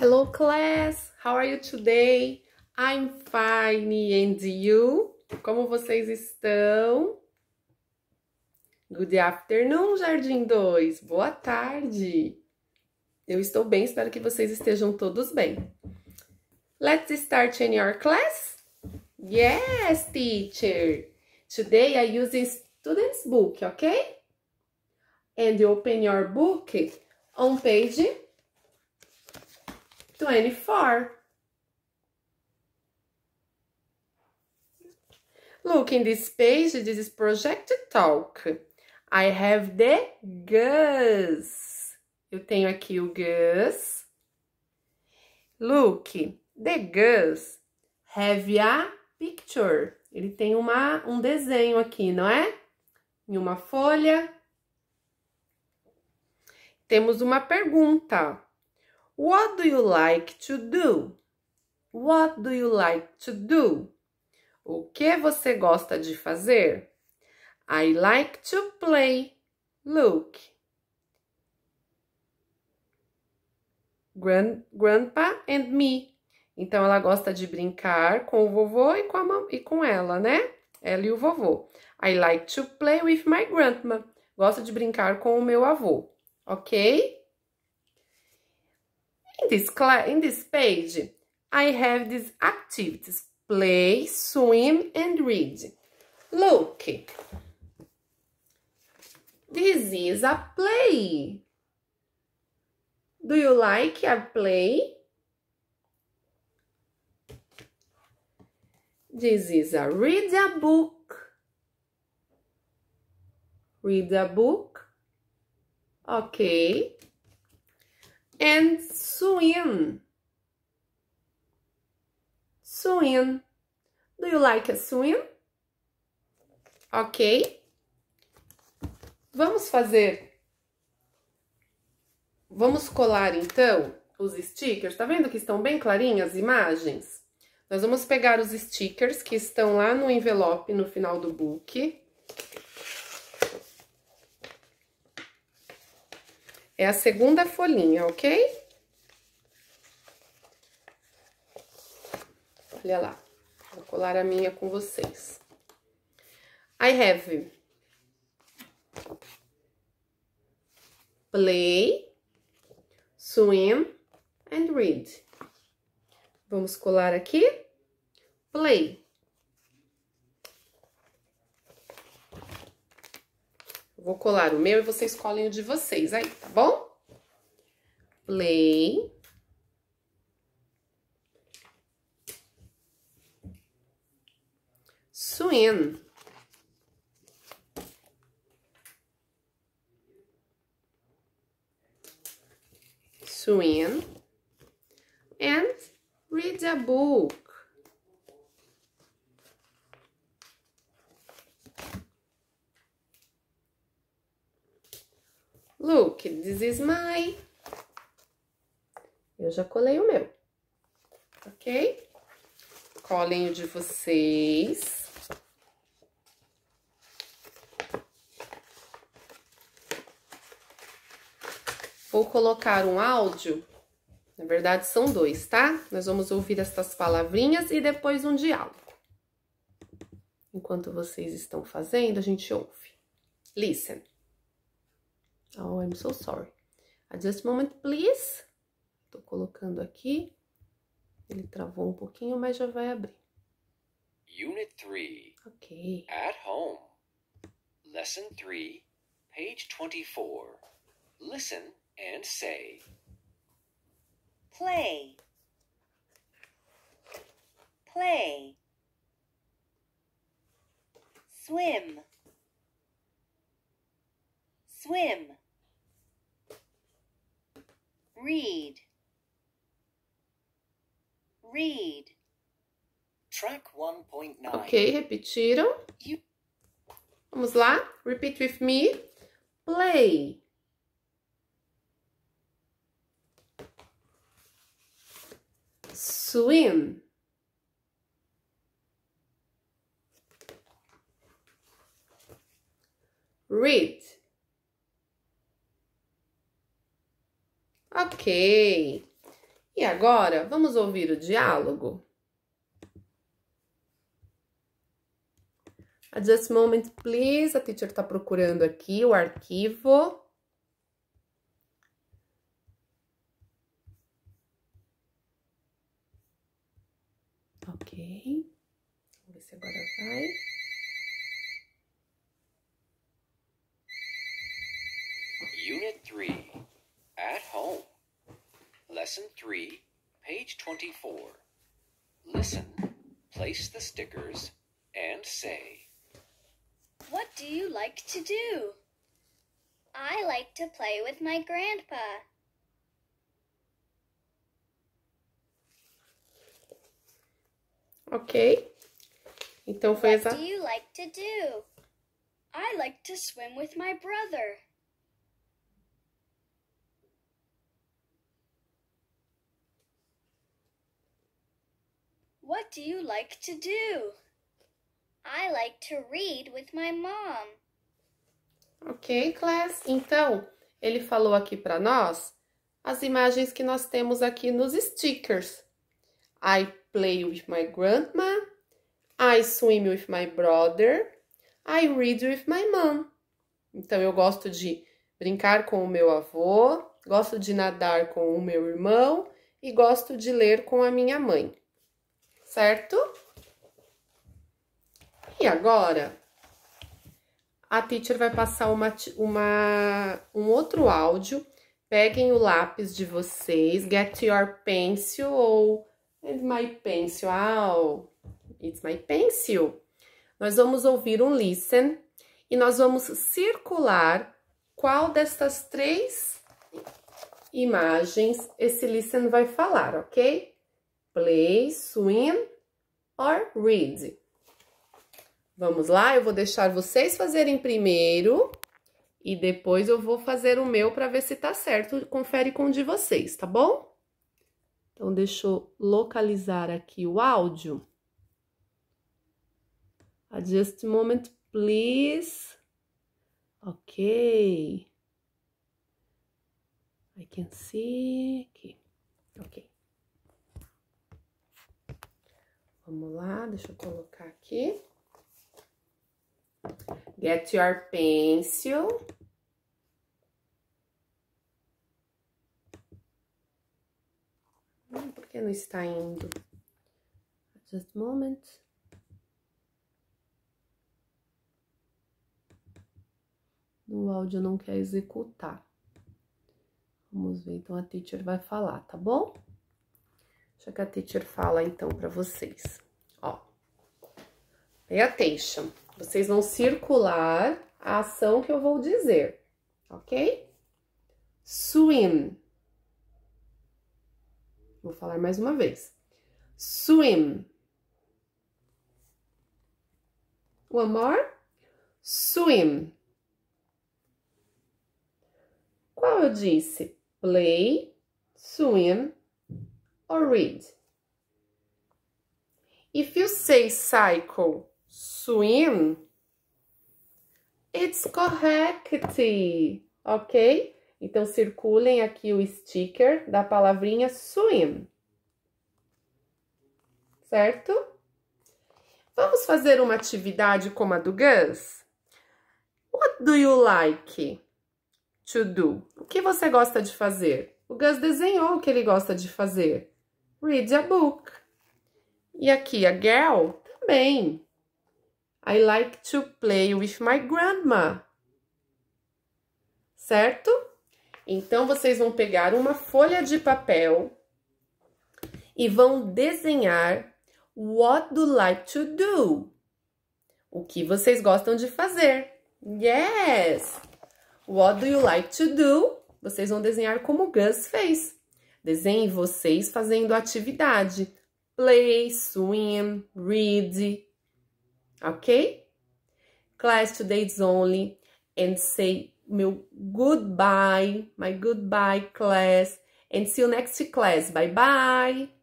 Hello class, how are you today? I'm fine and you? Como vocês estão? Good afternoon, Jardim 2. Boa tarde. Eu estou bem, espero que vocês estejam todos bem. Let's start in your class? Yes, teacher. Today I use student's book, okay? And you open your book on page 24. Look, in this page, this is project talk. I have the Gus. Eu tenho aqui o Gus. Look, the Gus have a picture. Ele tem uma, um desenho aqui, não é? Em uma folha. Temos uma pergunta. What do you like to do? What do you like to do? O que você gosta de fazer? I like to play. Look. Grand, grandpa and me. Então ela gosta de brincar com o vovô e com, a mam e com ela, né? Ela e o vovô. I like to play with my grandma. Gosto de brincar com o meu avô, ok? In this, class, in this page, I have these activities, play, swim, and read. Look, this is a play. Do you like a play? This is a read a book. Read a book. Okay. and swim. Swim. Do you like a swim? Ok. Vamos fazer... Vamos colar, então, os stickers. Tá vendo que estão bem clarinhas as imagens? Nós vamos pegar os stickers que estão lá no envelope no final do book. É a segunda folhinha, ok? Olha lá, vou colar a minha com vocês. I have play, swim and read. Vamos colar aqui. Play. Vou colar o meu e vocês colhem o de vocês aí, tá bom? Play. Swim. Swim. And read a book. look, this is my. Eu já colei o meu, ok? Colhem o de vocês. Vou colocar um áudio, na verdade são dois, tá? Nós vamos ouvir estas palavrinhas e depois um diálogo. Enquanto vocês estão fazendo, a gente ouve. Listen. Oh, I'm so sorry. Just a moment, please. Tô colocando aqui. Ele travou um pouquinho, mas já vai abrir. Unit 3. Ok. At home. Lesson 3, page 24. Listen and say. Play. Play. Swim swim, read, read. Track 1.9. Ok, repetiram. Vamos lá. Repeat with me. Play. Swim. Read. E agora, vamos ouvir o diálogo? At this moment, please. A teacher está procurando aqui o arquivo. Ok. Vamos ver se agora vai. Unit 3. At home. Lesson 3, page 24. Listen, place the stickers, and say What do you like to do? I like to play with my grandpa. Ok. Então foi exatamente. What do you like to do? I like to swim with my brother. What do you like to do? I like to read with my mom. Ok, class. Então, ele falou aqui para nós as imagens que nós temos aqui nos stickers. I play with my grandma. I swim with my brother. I read with my mom. Então, eu gosto de brincar com o meu avô, gosto de nadar com o meu irmão e gosto de ler com a minha mãe certo? E agora, a teacher vai passar uma, uma, um outro áudio. Peguem o lápis de vocês, get your pencil ou it's my pencil. it's my pencil. Nós vamos ouvir um listen e nós vamos circular qual dessas três imagens esse listen vai falar, ok? play, swim or read. Vamos lá, eu vou deixar vocês fazerem primeiro e depois eu vou fazer o meu para ver se tá certo. Confere com o de vocês, tá bom? Então, deixa eu localizar aqui o áudio. Adjust moment, please. Ok. I can see. Okay. Ok. Vamos lá, deixa eu colocar aqui. Get your pencil. Hum, por que não está indo? Just a moment. No áudio não quer executar. Vamos ver, então a teacher vai falar, tá bom? Deixa que a teacher fala então para vocês. Ó, pay attention. Vocês vão circular a ação que eu vou dizer, ok? Swim. Vou falar mais uma vez. Swim. One more. Swim. Qual eu disse? Play, swim, or read. If you say cycle, swim, it's correct, ok? Então, circulem aqui o sticker da palavrinha swim, certo? Vamos fazer uma atividade como a do Gus? What do you like to do? O que você gosta de fazer? O Gus desenhou o que ele gosta de fazer reads a book. E aqui a girl também. I like to play with my grandma. Certo? Então vocês vão pegar uma folha de papel e vão desenhar what do like to do? O que vocês gostam de fazer? Yes! What do you like to do? Vocês vão desenhar como Gus fez. Desenhe vocês fazendo atividade. Play, swim, read. Ok? Class today's only. And say meu goodbye, my goodbye class. And see you next class. Bye bye.